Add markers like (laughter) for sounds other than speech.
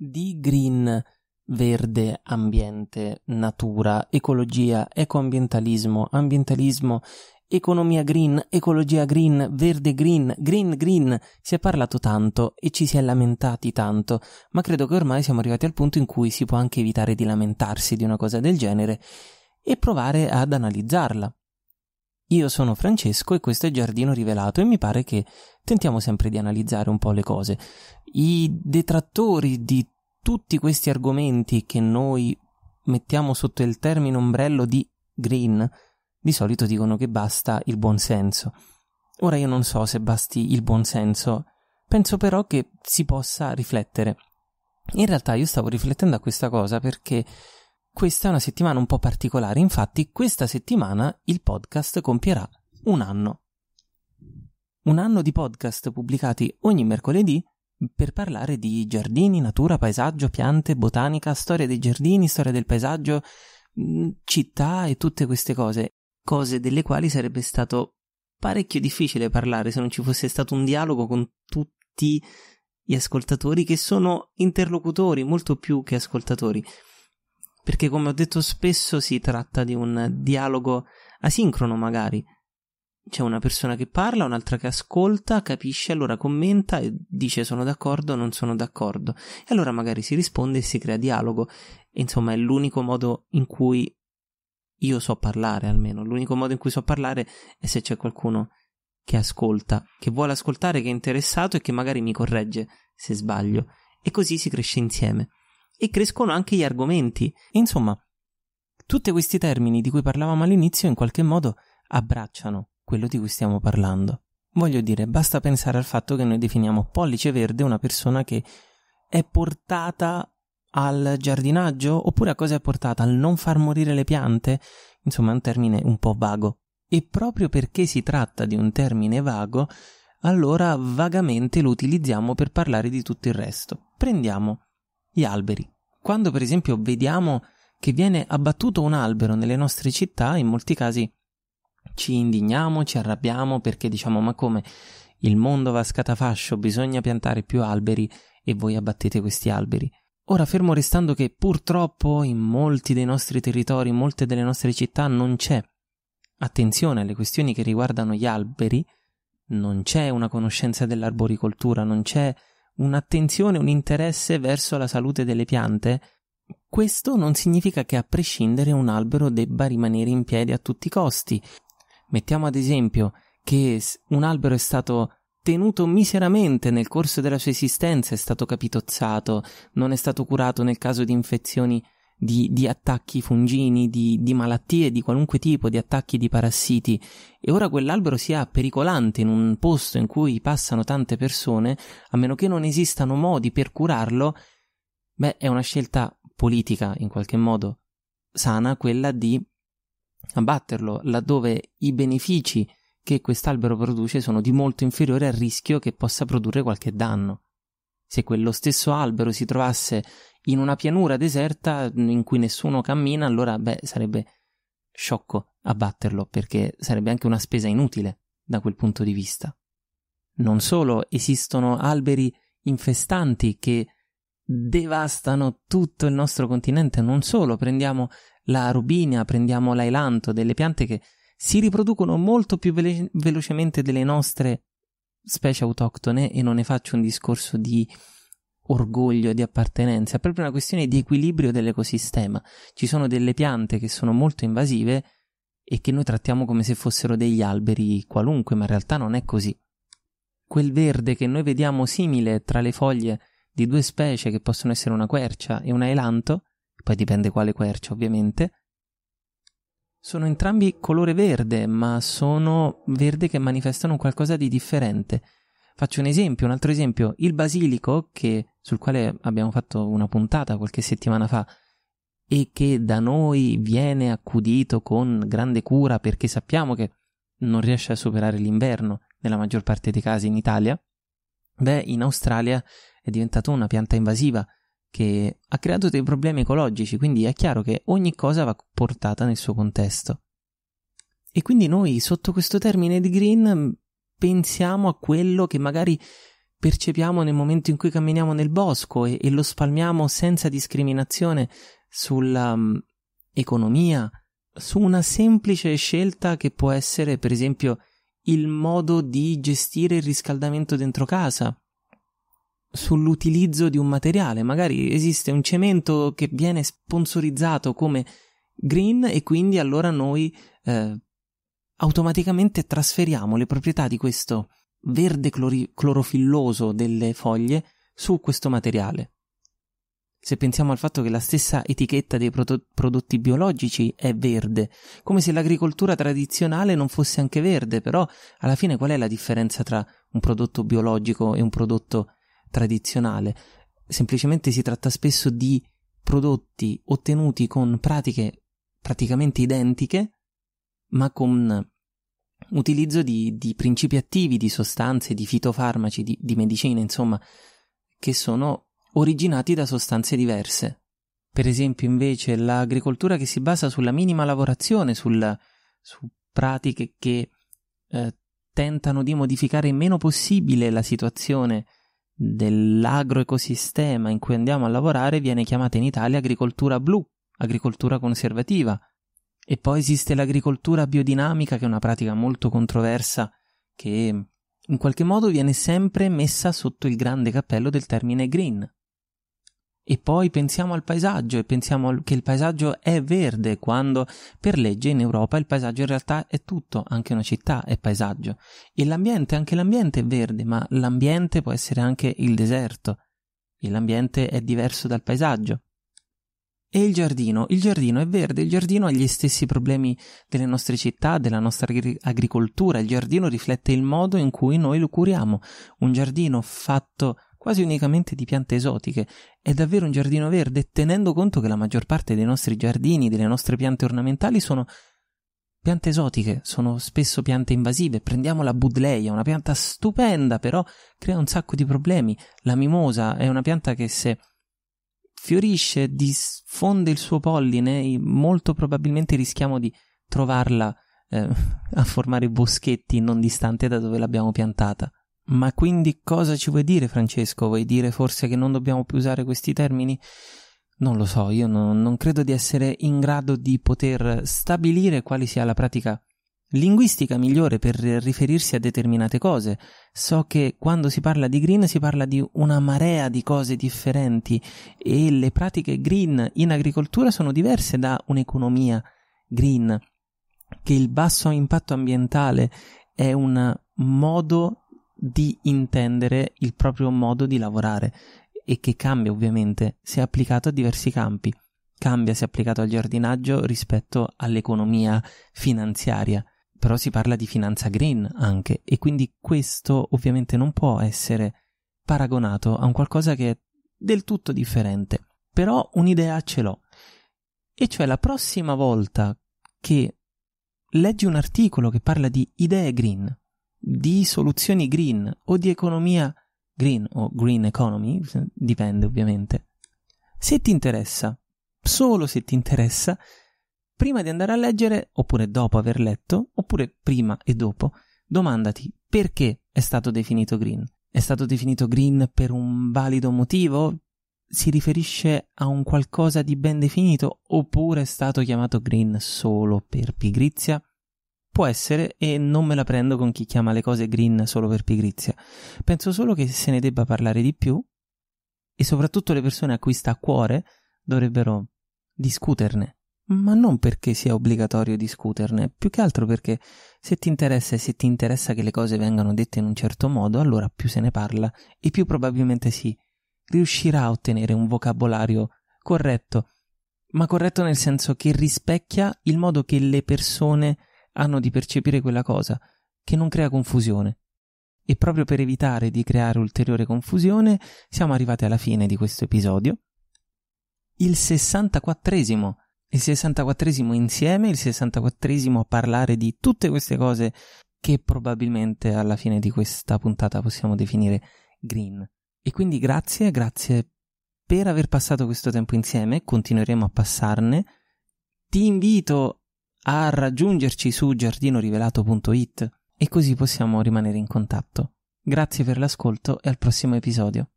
di green, verde, ambiente, natura, ecologia, ecoambientalismo, ambientalismo, economia green, ecologia green, verde green, green green. Si è parlato tanto e ci si è lamentati tanto, ma credo che ormai siamo arrivati al punto in cui si può anche evitare di lamentarsi di una cosa del genere e provare ad analizzarla. Io sono Francesco e questo è Giardino Rivelato e mi pare che tentiamo sempre di analizzare un po' le cose. I detrattori di tutti questi argomenti che noi mettiamo sotto il termine ombrello di green di solito dicono che basta il buonsenso. Ora io non so se basti il buonsenso, penso però che si possa riflettere. In realtà io stavo riflettendo a questa cosa perché questa è una settimana un po' particolare, infatti questa settimana il podcast compierà un anno. Un anno di podcast pubblicati ogni mercoledì per parlare di giardini, natura, paesaggio, piante, botanica, storia dei giardini, storia del paesaggio, mm, città e tutte queste cose, cose delle quali sarebbe stato parecchio difficile parlare se non ci fosse stato un dialogo con tutti gli ascoltatori che sono interlocutori molto più che ascoltatori perché come ho detto spesso si tratta di un dialogo asincrono magari. C'è una persona che parla, un'altra che ascolta, capisce, allora commenta e dice sono d'accordo, non sono d'accordo. E allora magari si risponde e si crea dialogo. E insomma, è l'unico modo in cui io so parlare, almeno. L'unico modo in cui so parlare è se c'è qualcuno che ascolta, che vuole ascoltare, che è interessato e che magari mi corregge se sbaglio. E così si cresce insieme e crescono anche gli argomenti. Insomma, tutti questi termini di cui parlavamo all'inizio in qualche modo abbracciano quello di cui stiamo parlando. Voglio dire, basta pensare al fatto che noi definiamo pollice verde una persona che è portata al giardinaggio oppure a cosa è portata? Al non far morire le piante? Insomma, è un termine un po' vago. E proprio perché si tratta di un termine vago, allora vagamente lo utilizziamo per parlare di tutto il resto. Prendiamo gli alberi. Quando per esempio vediamo che viene abbattuto un albero nelle nostre città, in molti casi ci indigniamo, ci arrabbiamo perché diciamo ma come il mondo va a scatafascio, bisogna piantare più alberi e voi abbattete questi alberi. Ora fermo restando che purtroppo in molti dei nostri territori, in molte delle nostre città non c'è attenzione alle questioni che riguardano gli alberi, non c'è una conoscenza dell'arboricoltura, non c'è un'attenzione, un interesse verso la salute delle piante, questo non significa che a prescindere un albero debba rimanere in piedi a tutti i costi. Mettiamo ad esempio che un albero è stato tenuto miseramente nel corso della sua esistenza, è stato capitozzato, non è stato curato nel caso di infezioni di, di attacchi fungini, di, di, malattie di qualunque tipo, di attacchi di parassiti, e ora quell'albero sia pericolante in un posto in cui passano tante persone, a meno che non esistano modi per curarlo, beh, è una scelta politica, in qualche modo, sana quella di abbatterlo laddove i benefici che quest'albero produce sono di molto inferiore al rischio che possa produrre qualche danno. Se quello stesso albero si trovasse in una pianura deserta in cui nessuno cammina, allora beh, sarebbe sciocco abbatterlo perché sarebbe anche una spesa inutile da quel punto di vista. Non solo esistono alberi infestanti che devastano tutto il nostro continente, non solo prendiamo la rubinia, prendiamo l'ailanto, delle piante che si riproducono molto più vele- velocemente delle nostre specie autoctone e non ne faccio un discorso di orgoglio di appartenenza, è proprio una questione di equilibrio dell'ecosistema. Ci sono delle piante che sono molto invasive e che noi trattiamo come se fossero degli alberi qualunque, ma in realtà non è così. Quel verde che noi vediamo simile tra le foglie di due specie che possono essere una quercia e un ailanto, poi dipende quale quercia ovviamente, sono entrambi colore verde, ma sono verde che manifestano qualcosa di differente. Faccio un esempio, un altro esempio, il basilico, che, sul quale abbiamo fatto una puntata qualche settimana fa, e che da noi viene accudito con grande cura perché sappiamo che non riesce a superare l'inverno nella maggior parte dei casi in Italia, beh, in Australia è diventato una pianta invasiva che ha creato dei problemi ecologici, quindi è chiaro che ogni cosa va portata nel suo contesto. E quindi noi sotto questo termine di green pensiamo a quello che magari percepiamo nel momento in cui camminiamo nel bosco e, e lo spalmiamo senza discriminazione sull'economia, um, su una semplice scelta che può essere per esempio il modo di gestire il riscaldamento dentro casa, sull'utilizzo di un materiale. Magari esiste un cemento che viene sponsorizzato come green e quindi allora noi eh, automaticamente trasferiamo le proprietà di questo verde clori- clorofilloso delle foglie su questo materiale. Se pensiamo al fatto che la stessa etichetta dei prodo- prodotti biologici è verde, come se l'agricoltura tradizionale non fosse anche verde, però alla fine qual è la differenza tra un prodotto biologico e un prodotto tradizionale, semplicemente si tratta spesso di prodotti ottenuti con pratiche praticamente identiche, ma con utilizzo di, di principi attivi, di sostanze, di fitofarmaci, di, di medicine, insomma, che sono originati da sostanze diverse. Per esempio, invece, l'agricoltura che si basa sulla minima lavorazione, sulla, su pratiche che eh, tentano di modificare il meno possibile la situazione dell'agroecosistema in cui andiamo a lavorare viene chiamata in Italia agricoltura blu, agricoltura conservativa. E poi esiste l'agricoltura biodinamica, che è una pratica molto controversa, che in qualche modo viene sempre messa sotto il grande cappello del termine green. E poi pensiamo al paesaggio e pensiamo che il paesaggio è verde quando per legge in Europa il paesaggio in realtà è tutto, anche una città è paesaggio. E l'ambiente, anche l'ambiente è verde, ma l'ambiente può essere anche il deserto. E l'ambiente è diverso dal paesaggio. E il giardino? Il giardino è verde, il giardino ha gli stessi problemi delle nostre città, della nostra agricoltura, il giardino riflette il modo in cui noi lo curiamo. Un giardino fatto quasi unicamente di piante esotiche, è davvero un giardino verde, tenendo conto che la maggior parte dei nostri giardini, delle nostre piante ornamentali sono piante esotiche, sono spesso piante invasive. Prendiamo la budleia, una pianta stupenda, però crea un sacco di problemi. La mimosa è una pianta che se fiorisce, diffonde il suo polline, molto probabilmente rischiamo di trovarla eh, (laughs) a formare boschetti non distante da dove l'abbiamo piantata. Ma quindi cosa ci vuoi dire, Francesco? Vuoi dire forse che non dobbiamo più usare questi termini? Non lo so, io no, non credo di essere in grado di poter stabilire quale sia la pratica linguistica migliore per riferirsi a determinate cose. So che quando si parla di green si parla di una marea di cose differenti e le pratiche green in agricoltura sono diverse da un'economia green, che il basso impatto ambientale è un modo di intendere il proprio modo di lavorare e che cambia ovviamente se applicato a diversi campi. Cambia se applicato al giardinaggio rispetto all'economia finanziaria, però si parla di finanza green anche e quindi questo ovviamente non può essere paragonato a un qualcosa che è del tutto differente. Però un'idea ce l'ho. E cioè la prossima volta che leggi un articolo che parla di idee green, di soluzioni green o di economia green o green economy, dipende ovviamente. Se ti interessa, solo se ti interessa, prima di andare a leggere, oppure dopo aver letto, oppure prima e dopo, domandati perché è stato definito green. È stato definito green per un valido motivo? Si riferisce a un qualcosa di ben definito? Oppure è stato chiamato green solo per pigrizia? può essere e non me la prendo con chi chiama le cose green solo per pigrizia. Penso solo che se ne debba parlare di più e soprattutto le persone a cui sta a cuore dovrebbero discuterne ma non perché sia obbligatorio discuterne, più che altro perché se ti interessa e se ti interessa che le cose vengano dette in un certo modo, allora più se ne parla e più probabilmente si riuscirà a ottenere un vocabolario corretto, ma corretto nel senso che rispecchia il modo che le persone hanno di percepire quella cosa, che non crea confusione. E proprio per evitare di creare ulteriore confusione, siamo arrivati alla fine di questo episodio. Il 64esimo, il 64esimo insieme, il 64esimo a parlare di tutte queste cose che probabilmente alla fine di questa puntata possiamo definire green. E quindi grazie, grazie per aver passato questo tempo insieme, continueremo a passarne. Ti invito a raggiungerci su giardinorivelato.it e così possiamo rimanere in contatto. Grazie per l'ascolto e al prossimo episodio.